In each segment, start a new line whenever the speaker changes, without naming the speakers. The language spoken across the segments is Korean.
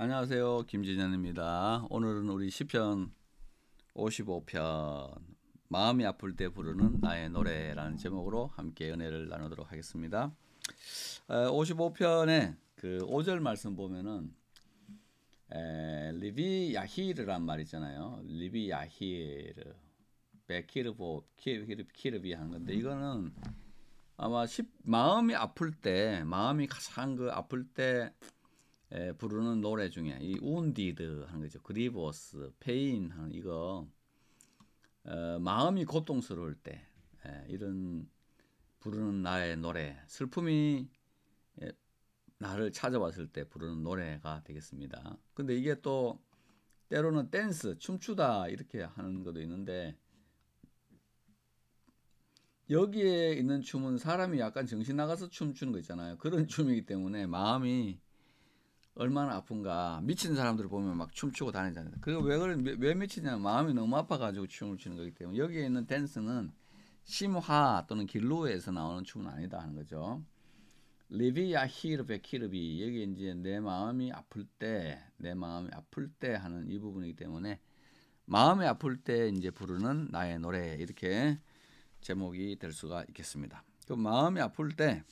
안녕하세요. 김진현입니다. 오늘은 우리 시편 55편 마음이 아플 때 부르는 나의 노래라는 제목으로 함께 은혜를 나누도록 하겠습니다. 55편의 그 5절 말씀 보면은 에, 리비 야히르란 말 있잖아요. 리비 야히르 베키르보 키르 키르비 한 건데 이거는 아마 시, 마음이 아플 때 마음이 가장 그 아플 때 에, 예, 부르는 노래 중에 이 wounded 하는 거죠. grievous, pain 하는 이거 어, 마음이 고통스러울 때 에, 예, 이런 부르는 나의 노래, 슬픔이 에, 예, 나를 찾아왔을 때 부르는 노래가 되겠습니다. 근데 이게 또 때로는 댄스, 춤추다 이렇게 하는 것도 있는데 여기에 있는 춤은 사람이 약간 정신 나가서 춤추는 거 있잖아요. 그런 춤이기 때문에 마음이 얼마나 아픈가 미친 사람들을 보면 막 춤추고 다니잖아요. 그리왜 그런 왜 미치냐면 마음이 너무 아파가지고 춤을 추는 거기 때문에 여기에 있는 댄스는 심화 또는 길로에서 나오는 춤은 아니다 하는 거죠. 리비야 히르베 키르비 여기 이제 내 마음이 아플 때 내 마음이 아플 때 하는 이 부분이기 때문에 마음이 아플 때 이제 부르는 나의 노래 이렇게 제목이 될 수가 있겠습니다. 그 마음이 아플 때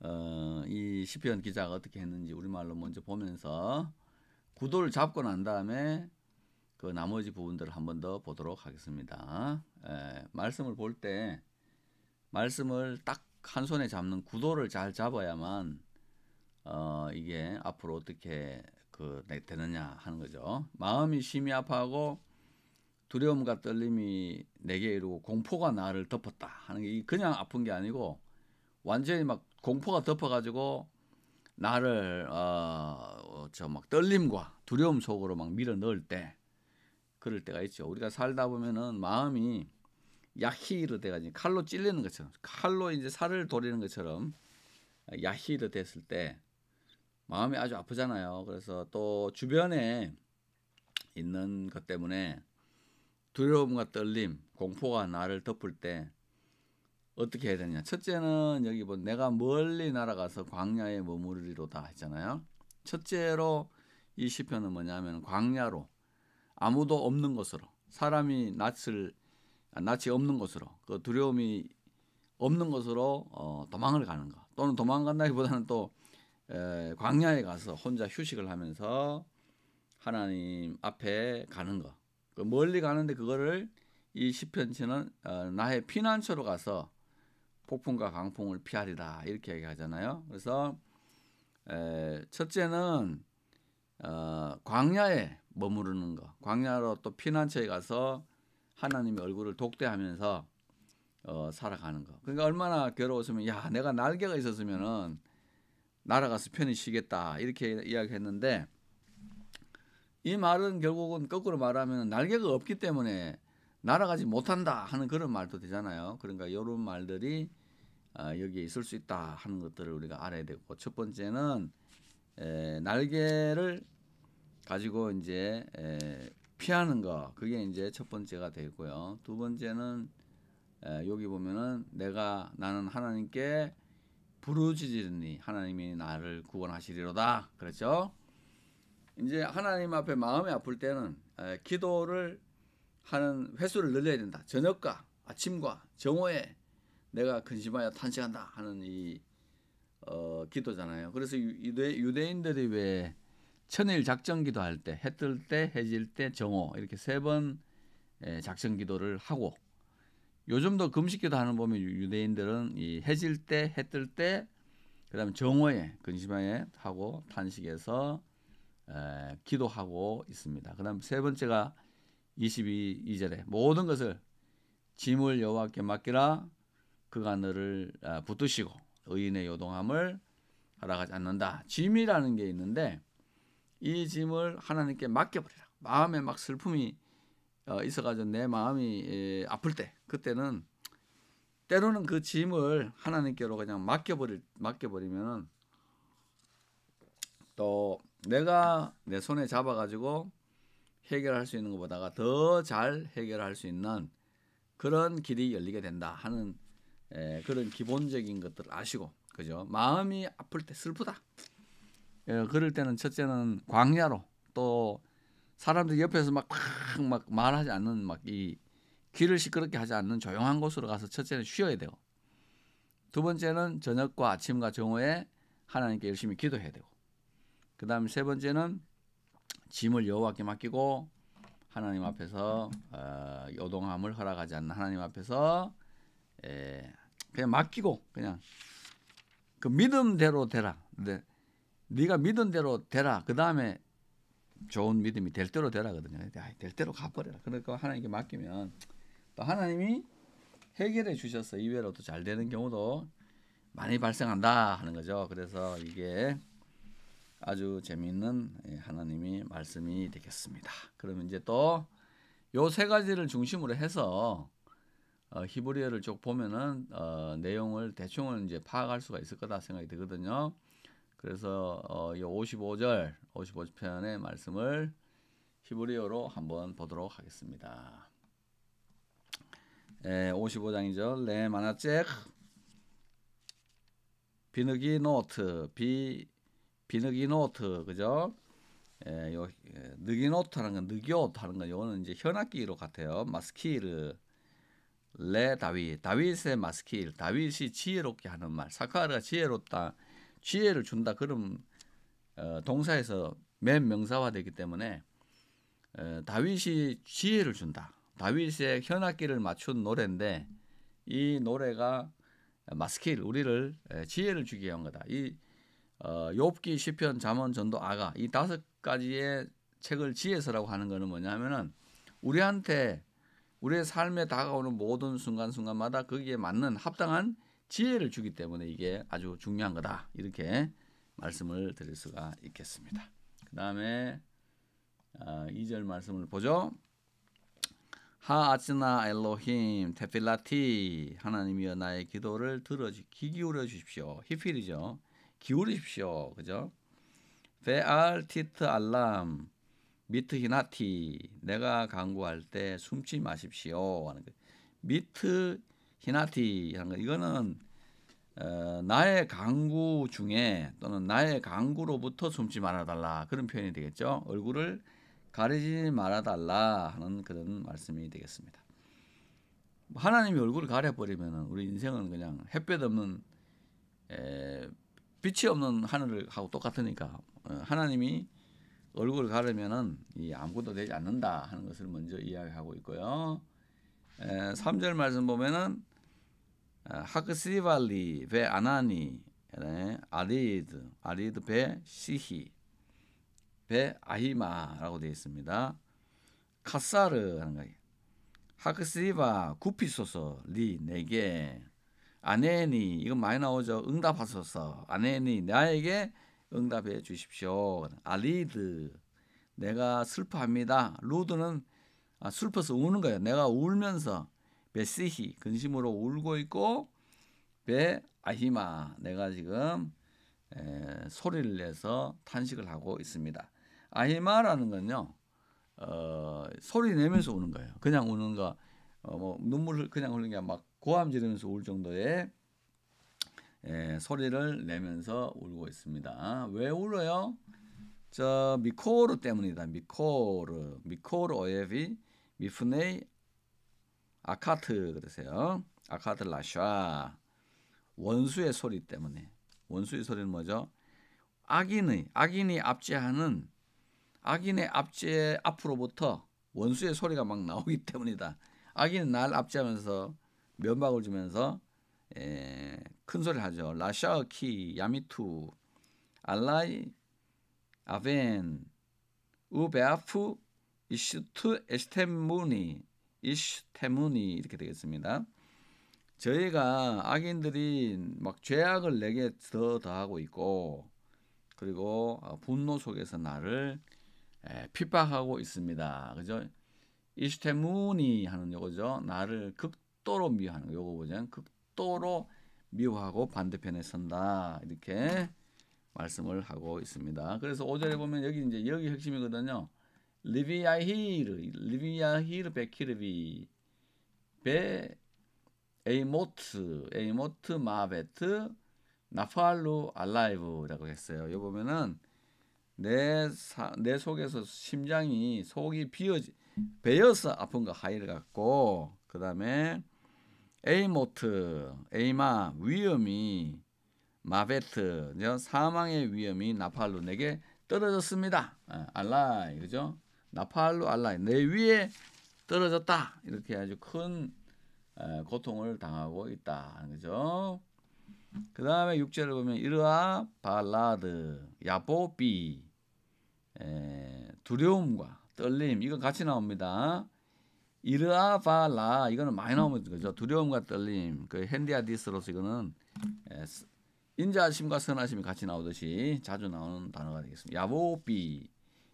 어, 이 시편 기자가 어떻게 했는지 우리말로 먼저 보면서 구도를 잡고 난 다음에 그 나머지 부분들을 한 번 더 보도록 하겠습니다. 에, 예, 말씀을 볼 때 말씀을 딱 한 손에 잡는 구도를 잘 잡아야만 어, 이게 앞으로 어떻게 그 되느냐 하는 거죠. 마음이 심히 아파하고 두려움과 떨림이 내게 이루고 공포가 나를 덮었다 하는 게 그냥 아픈 게 아니고 완전히 막 공포가 덮어가지고 나를 어저 어, 막 떨림과 두려움 속으로 막 밀어 넣을 때 그럴 때가 있죠. 우리가 살다 보면은 마음이 야히르 돼가지고 칼로 찔리는 것처럼 칼로 이제 살을 도리는 것처럼 야히르 됐을 때 마음이 아주 아프잖아요. 그래서 또 주변에 있는 것 때문에 두려움과 떨림, 공포가 나를 덮을 때 어떻게 해야 되냐 첫째는 여기 뭐 내가 멀리 날아가서 광야에 머무르리로다 했잖아요. 첫째로 이 시편은 뭐냐면 광야로 아무도 없는 곳으로 사람이 낯을 아, 낯이 없는 곳으로 그 두려움이 없는 곳으로 어, 도망을 가는 거 또는 도망간다기보다는 또 에, 광야에 가서 혼자 휴식을 하면서 하나님 앞에 가는 거그 멀리 가는데 그거를 이 시편치는 어, 나의 피난처로 가서 폭풍과 강풍을 피하리라 이렇게 얘기하잖아요. 그래서 에, 첫째는 어, 광야에 머무르는 거, 광야로 또 피난처에 가서 하나님의 얼굴을 독대하면서 어, 살아가는 거. 그러니까 얼마나 괴로웠으면 야 내가 날개가 있었으면은 날아가서 편히 쉬겠다 이렇게 이야기했는데 이 말은 결국은 거꾸로 말하면 날개가 없기 때문에 날아가지 못한다 하는 그런 말도 되잖아요. 그러니까 이런 말들이 아, 여기에 있을 수 있다 하는 것들을 우리가 알아야 되고 첫 번째는 날개를 가지고 이제 피하는 거 그게 이제 첫 번째가 되고요. 두 번째는 여기 보면은 내가 나는 하나님께 부르짖으니 하나님이 나를 구원하시리로다 그렇죠? 이제 하나님 앞에 마음이 아플 때는 기도를 하는 횟수를 늘려야 된다. 저녁과 아침과 정오에 내가 근심하여 탄식한다 하는 이 어, 기도잖아요. 그래서 유대, 유대인들이 왜 천일 작전 기도할 때, 해 뜰 때, 해질 때, 정오 이렇게 세번 예, 작전 기도를 하고 요즘도 금식 기도하는 보면 유대인들은 이 해질 때, 해 뜰 때, 그다음에 정오에 근심하에 하고 탄식에서 에, 기도하고 있습니다. 그다음 세 번째가 22절에 모든 것을 짐을 여호와께 맡기라 그가 너를 아, 붙드시고 의인의 요동함을 허락하지 않는다. 짐이라는 게 있는데 이 짐을 하나님께 맡겨버리라. 마음에 막 슬픔이 어, 있어가지고 내 마음이 아플 때 그때는 때로는 그 짐을 하나님께로 그냥 맡겨버릴 맡겨버리면또 내가 내 손에 잡아가지고 해결할 수 있는 것보다가 더 잘 해결할 수 있는 그런 길이 열리게 된다 하는 에, 그런 기본적인 것들을 아시고 그죠 마음이 아플 때 슬프다 에, 그럴 때는 첫째는 광야로 또 사람들 옆에서 막막 막 말하지 않는 막 이 귀를 시끄럽게 하지 않는 조용한 곳으로 가서 첫째는 쉬어야 되고 두 번째는 저녁과 아침과 정오에 하나님께 열심히 기도해야 되고 그다음에 세 번째는 짐을 여호와께 맡기고 하나님 앞에서 어, 요동함을 허락하지 않는 하나님 앞에서 에, 예, 그냥 맡기고 그냥 그 믿음대로 되라. 근데 네가 믿음 대로 되라. 그 다음에 좋은 믿음이 될 대로 되라거든요. 될 대로 가버려라. 그러니까 하나님께 맡기면 또 하나님이 해결해 주셔서 이외로 도잘 되는 경우도 많이 발생한다 하는 거죠. 그래서 이게 아주 재미있는 예, 하나님이 말씀이 되겠습니다. 그러면 이제 또 요 세 가지를 중심으로 해서 어, 히브리어를 쭉 보면은 어, 내용을 대충을 이제 파악할 수가 있을 거다 생각이 들거든요. 그래서 어, 이 55절, 55편의 말씀을 히브리어로 한번 보도록 하겠습니다. 에, 55장이죠. 레 마나첵 비느기 노트 비 비느기노트 그죠? 예, 요 예, 느기노트라는 건 느기오트라는 건 요거는 이제 현악기로 같아요. 마스키르 레 다윗 다윗의 마스키르 다윗이 지혜롭게 하는 말 사카르가 지혜롭다 지혜를 준다 그런 어, 동사에서 맨 명사화되기 때문에 에, 어, 다윗이 지혜를 준다 다윗의 현악기를 맞춘 노래인데 이 노래가 마스키르 우리를 에, 지혜를 주기위한 거다 이 어, 욥기 시편 잠언 전도 아가 이 다섯 가지의 책을 지혜서라고 하는 거는 뭐냐면은 우리한테 우리의 삶에 다가오는 모든 순간순간마다 거기에 맞는 합당한 지혜를 주기 때문에 이게 아주 중요한 거다. 이렇게 말씀을 드릴 수가 있겠습니다. 그 다음에 어, 2절 말씀을 보죠. 하아츠나 엘로힘 테필라티 하나님이여 나의 기도를 들어 귀 기울여 주십시오. 히필이죠. 기울이십시오. 그죠? 페알티트 알람 미트 히나티 내가 강구할 때 숨지 마십시오 하는 거. 미트 히나티 하는 거. 이거는 어, 나의 강구 중에 또는 나의 강구로부터 숨지 말아달라 그런 표현이 되겠죠. 얼굴을 가리지 말아달라 하는 그런 말씀이 되겠습니다. 하나님이 얼굴을 가려버리면 우리 인생은 그냥 햇볕 없는 에, 빛이 없는 하늘하고 을 똑같으니까 어, 하나님이 얼굴을 가르면은 이 아무것도 되지 않는다 하는 것을 먼저 이야기하고 있고요. 3절 말씀 보면은 하크시발리 베 아나니 네, 아리드 아리드 베 시히 베 아히마라고 되어 있습니다. 카사르 하는 거예요. 하크시바 구피소서 리네 아내니 이거 많이 나오죠. 응답하소서. 아내니 나에게 응답해 주십시오. 아리드 내가 슬퍼합니다. 루드는 아, 슬퍼서 우는 거예요. 내가 울면서 베시히 근심으로 울고 있고 베 아히마 내가 지금 에, 소리를 내서 탄식을 하고 있습니다. 아히마라는 건요 어, 소리 내면서 우는 거예요. 그냥 우는 거, 어, 뭐, 눈물을 그냥 흘리는 게막 고함 지르면서 울 정도의 예, 소리를 내면서 울고 있습니다. 왜 울어요? 저 미코르 때문이다. 미코르, 미코르 오예비, 미프네 아카트 그러세요. 아카트 라샤 원수의 소리 때문에 원수의 소리는 뭐죠? 악인의 악인이 압제하는 악인의 압제 앞으로부터 원수의 소리가 막 나오기 때문이다. 악인은 날 압제하면서 면박을 주면서 에, 예, 큰 소리를 하죠. 라샤키 야미투 알라이 아벤 우베아프 이슈트 에스테무니 이슈테무니 이렇게 되겠습니다. 저희가 악인들이 막 죄악을 내게 더 더하고 있고 그리고 어, 분노 속에서 나를 에, 예, 핍박하고 있습니다. 그죠? 이슈테무니 하는 요거죠. 나를 극 극도로 미워하는 요거 보자. 극도로 미워하고 반대편에 선다. 이렇게 말씀을 하고 있습니다. 그래서 오절에 보면 여기 이제 여기 핵심이거든요. 리비아히르 리비아히르 베키르비 베 에이모트 에이모트 마베트 나팔루 알라이브라고 했어요. 여 보면은 내, 내 속에서 심장이 속이 비어 베어서 아픈 거 하이를 갖고 그 다음에 에이모트, 에이마 위험이 마베트, 사망의 위험이 나팔로 내게 떨어졌습니다. 아, 알라이 그죠? 나팔로 알라이 내 위에 떨어졌다 이렇게 아주 큰 고통을 당하고 있다 그죠? 그 다음에 육절을 보면 이르아 발라드 야보비 두려움과 떨림 이거 같이 나옵니다. 이르아바라 이거는 많이 나오는 거죠. 두려움과 떨림. 그 핸디아디스로서 이거는 예, 인자심과 선하심이 같이 나오듯이 자주 나오는 단어가 되겠습니다. 야보비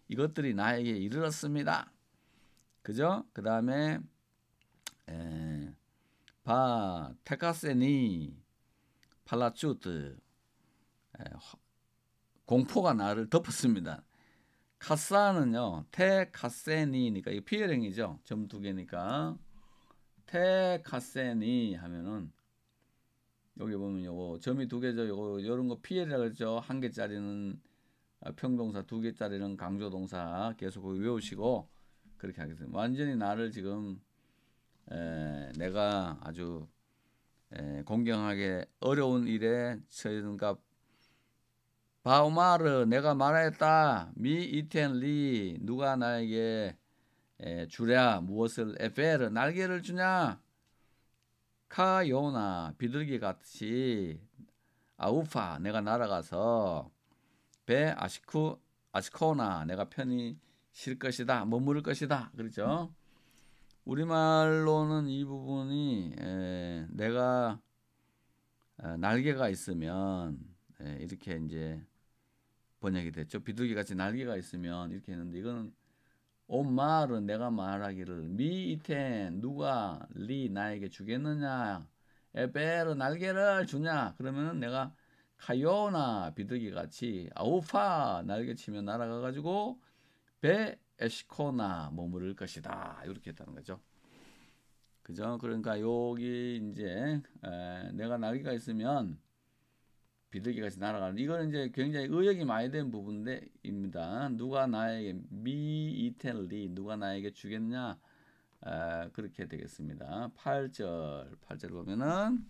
이것들이 나에게 이르렀습니다. 그죠? 그 다음에 예, 바 테카세니 팔라추트 예, 공포가 나를 덮었습니다. 가사는요. 테가세니니까 이 피엘행이죠. 점 두 개니까 테가세니 하면은 여기 보면 요거 점이 두 개죠. 요거 요런 거 피엘이라고 했죠. 한 개짜리는 아, 평동사, 두 개짜리는 강조동사 계속 외우시고 그렇게 하겠습니다. 완전히 나를 지금 에, 내가 아주 에, 공경하게 어려운 일에 처인값 바우마르 내가 말하였다. 미 이텐 리 누가 나에게 에, 주랴 무엇을 에페르 날개를 주냐 카요나 비둘기 같이 아우파 내가 날아가서 배 아시쿠 아시코나 내가 편히 쉴 것이다 머무를 것이다 그렇죠 우리말로는 이 부분이 에, 내가 에, 날개가 있으면 에, 이렇게 이제 번역이 됐죠. 비둘기 같이 날개가 있으면 이렇게 했는데 이거는 엄마는 내가 말하기를 미이텐 누가 리 나에게 주겠느냐 에베르 날개를 주냐 그러면은 내가 카요나 비둘기 같이 아우파 날개치며 날아가 가지고 배 에시코나 머무를 것이다 이렇게 했다는 거죠. 그죠? 그러니까 여기 이제 에, 내가 날개가 있으면 비둘기같이 날아가는 이거는 이제 굉장히 의역이 많이 된 부분입니다. 누가 나에게 미이텔리 누가 나에게 주겠냐 아, 그렇게 되겠습니다. 8절 8절 보면은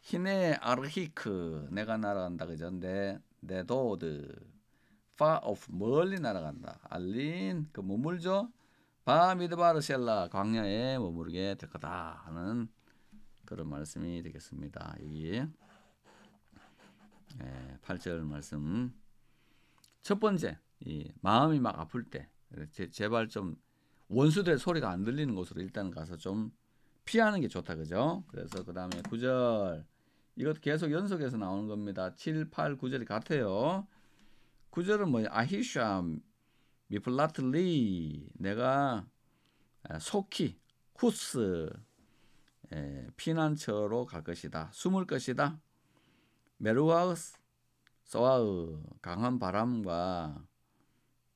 히네 아르히크 내가 날아간다 그전데 네도드 far off 멀리 날아간다 알린 그 머물죠 바미드바르셀라 광야에 머무르게 될 거다 하는 그런 말씀이 되겠습니다. 여기 예, 8절 말씀. 첫 번째, 이 마음이 막 아플 때 제, 제발 좀 원수들의 소리가 안 들리는 곳으로 일단 가서 좀 피하는 게 좋다 그죠? 그래서 그다음에 9절. 이것도 계속 연속해서 나오는 겁니다. 7, 8, 9절이 같아요. 9절은 뭐예 아히샴 미플라틀리 내가 아, 속히 쿠스 예, 피난처로 갈 것이다. 숨을 것이다. 메루하우스 소아의 강한 바람과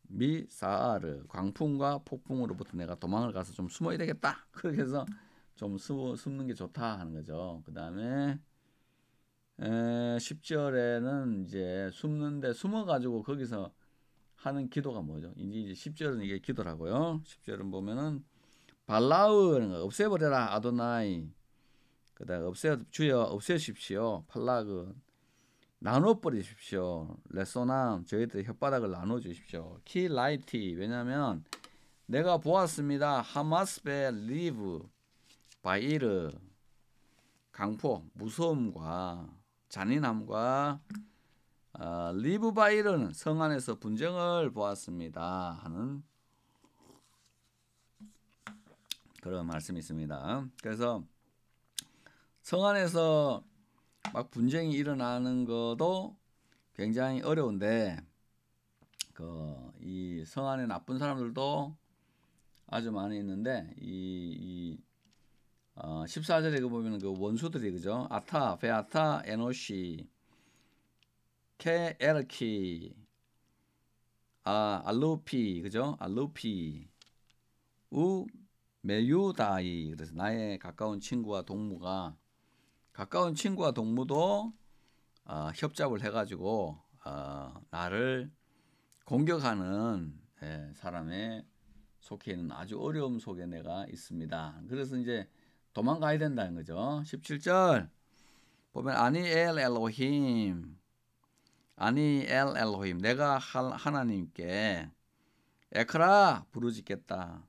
미사르 광풍과 폭풍으로부터 내가 도망을 가서 좀 숨어야 되겠다. 그렇게 해서 좀 숨, 숨는 게 좋다 하는 거죠. 그 다음에 10절에는 이제 숨는데 숨어가지고 거기서 하는 기도가 뭐죠? 이제 10절은 이게 기도라고요. 10절은 보면은 발라을 없애버려라 아도나이 그다음 에 없애 주여 없애십시오 팔라은 나눠버리십시오. 레소나 저희들 혓바닥을 나눠주십시오. 키라이티 왜냐하면 내가 보았습니다. 하마스베 리브 바이르 강포 무서움과 잔인함과 어, 리브 바이르는 성 안에서 분쟁을 보았습니다 하는 그런 말씀이 있습니다. 그래서 성 안에서 막 분쟁이 일어나는 것도 굉장히 어려운데 그 이 성안에 나쁜 사람들도 아주 많이 있는데 이, 이 어, 14절에 그 보면 그 원수들이 그죠? 아타, 베아타, 에노시, 케, 에르키, 아, 알루피, 그죠? 알루피, 우, 메유다이. 그래서 나의 가까운 친구와 동무가 가까운 친구와 동무도 어, 협잡을 해가지고 어, 나를 공격하는 예, 사람에 속해 있는 아주 어려움 속에 내가 있습니다. 그래서 이제 도망가야 된다는 거죠. 17절 보면 아니 엘 엘로힘 아니 엘 엘로힘 내가 하나님께 에크라 부르짖겠다.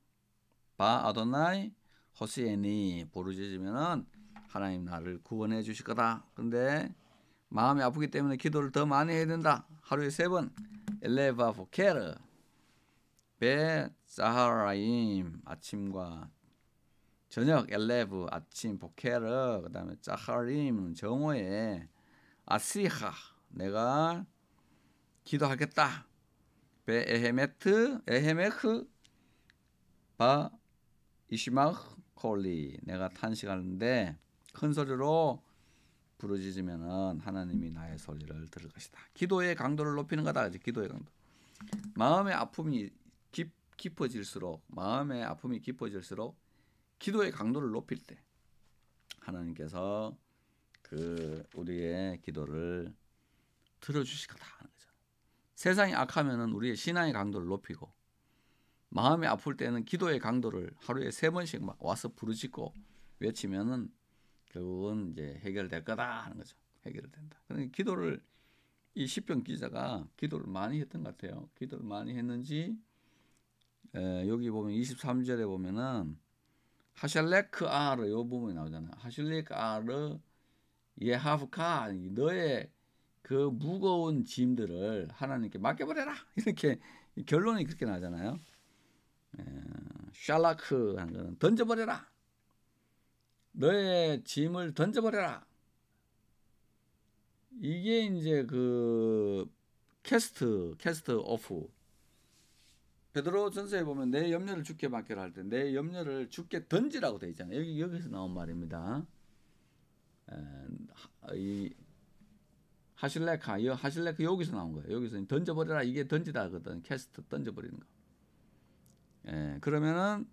바 아도나이 호시에니 부르짖으면은 하나님 나를 구원해 주실 거다. 근데 마음이 아프기 때문에 기도를 더 많이 해야 된다. 하루에 세 번. 엘레바 포케르 베 사하라임 아침과 저녁 엘레브 아침 포케르 그다음에 짜하림 정오에 아스하 내가 기도하겠다. 베 에헤메트 에헤메흐 바 이시마흐 콜리 내가 탄식하는데 큰 소리로 부르짖으면은 하나님이 나의 소리를 들을 것이다. 기도의 강도를 높이는 거다. 기도의 강도. 마음의 아픔이 깊, 깊어질수록 마음의 아픔이 깊어질수록 기도의 강도를 높일 때 하나님께서 그 우리의 기도를 들어주실 거다 하는 거죠. 세상이 악하면은 우리의 신앙의 강도를 높이고 마음이 아플 때는 기도의 강도를 하루에 세 번씩 막 와서 부르짖고 외치면은 결국은 이제 해결될 거다 하는 거죠. 해결된다. 그러니까 기도를 이 시편 기자가 기도를 많이 했던 것 같아요. 기도를 많이 했는지 에, 여기 보면 23절에 보면은 하샬레크 아르 요 부분이 나오잖아요. 하실레크 아르 예하브카 너의 그 무거운 짐들을 하나님께 맡겨버려라 이렇게 결론이 그렇게 나잖아요. 에, 샬라크 한 거는 던져버려라 너의 짐을 던져버려라. 이게 이제 그 캐스트 캐스트 오프 베드로 전서에 보면 내 염려를 죽게 맡겨라 할 때 내 염려를 죽게 던지라고 되 있잖아요. 여기 여기서 나온 말입니다. 이 하실레카 이 하실레카 여기서 나온 거예요. 여기서 던져버려라 이게 던지다거든 캐스트 던져버리는 거. 예, 그러면은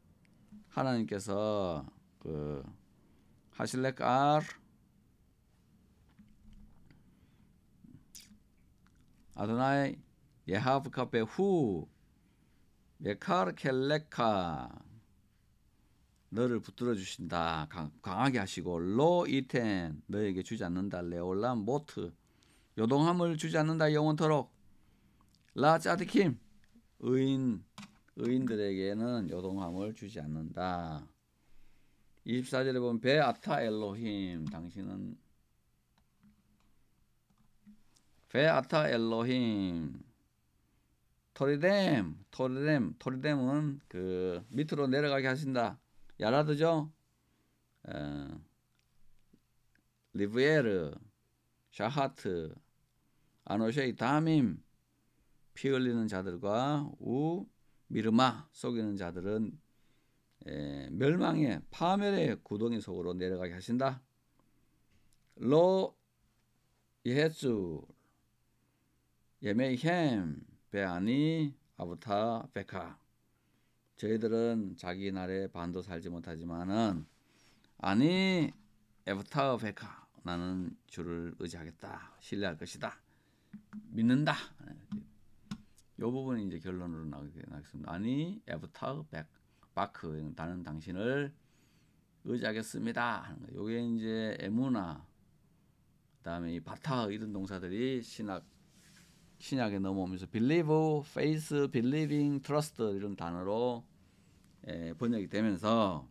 하나님께서 그 하실렉 R 아드나이 예하브 카페 후메카르 켈레카 너를 붙들어 주신다 강, 하게 하시고 로 이텐 너에게 주지 않는다 레올람 모트 요동함을 주지 않는다 영원토록 라 짜디킴 의인 의인들에게는 요동함을 주지 않는다. 24절에 보면 베아타 엘로힘 당신은 베아타 엘로힘 토리뎀 토리뎀 토리뎀은 그 밑으로 내려가게 하신다 야라드죠 어, 리브에르 샤하트 아노쉐이 다밈 피 흘리는 자들과 우 미르마 속이는 자들은 에, 예, 멸망의 파멸의 구덩이 속으로 내려가게 하신다. 로 예수 예메이햄 베아니 아부타 베카 저희들은 자기 나라의 반도 살지 못하지만은 아니 에부타 베카 나는 주를 의지하겠다 신뢰할 것이다 믿는다 예, 요 부분이 이제 결론으로 나겠습니다 아니 에부타 베카 바크 나는 당신을 의지하겠습니다 하는 거. 요게 이제 에무나 그다음에 이 바타 이런 동사들이 신학 신약에 넘어오면서 believe, faith, believing, trust 이런 단어로 에, 예, 번역이 되면서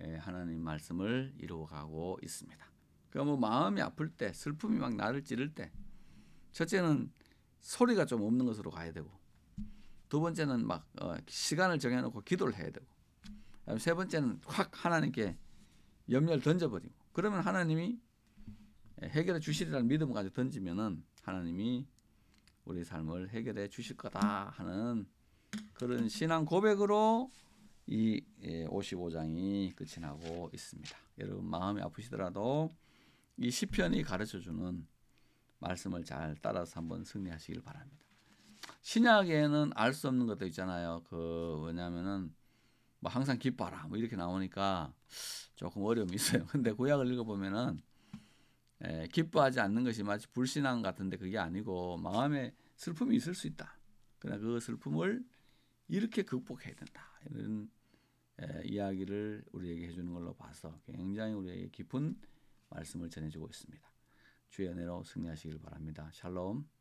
에, 예, 하나님 말씀을 이루어가고 있습니다. 그러뭐 그러니까 마음이 아플 때, 슬픔이 막 나를 찌를 때, 첫째는 소리가 좀 없는 것으로 가야 되고, 두 번째는 막 어, 시간을 정해놓고 기도를 해야 되고 세 번째는 확 하나님께 염려를 던져버리고 그러면 하나님이 해결해 주시리라는 믿음을 가지고 던지면은 하나님이 우리 삶을 해결해 주실 거다 하는 그런 신앙 고백으로 이 55장이 예, 끝이 나고 있습니다. 여러분 마음이 아프시더라도 이 시편이 가르쳐 주는 말씀을 잘 따라서 한번 승리하시길 바랍니다. 신약에는 알 수 없는 것도 있잖아요. 그 왜냐면은 뭐 항상 기뻐라 뭐 이렇게 나오니까 조금 어려움이 있어요. 근데 구약을 읽어보면은 에, 예, 기뻐하지 않는 것이 마치 불신앙 같은데 그게 아니고 마음에 슬픔이 있을 수 있다. 그러나 그 슬픔을 이렇게 극복해야 된다. 이런 에, 예, 이야기를 우리에게 해주는 걸로 봐서 굉장히 우리에게 깊은 말씀을 전해주고 있습니다. 주의 은혜로 승리하시길 바랍니다. 샬롬.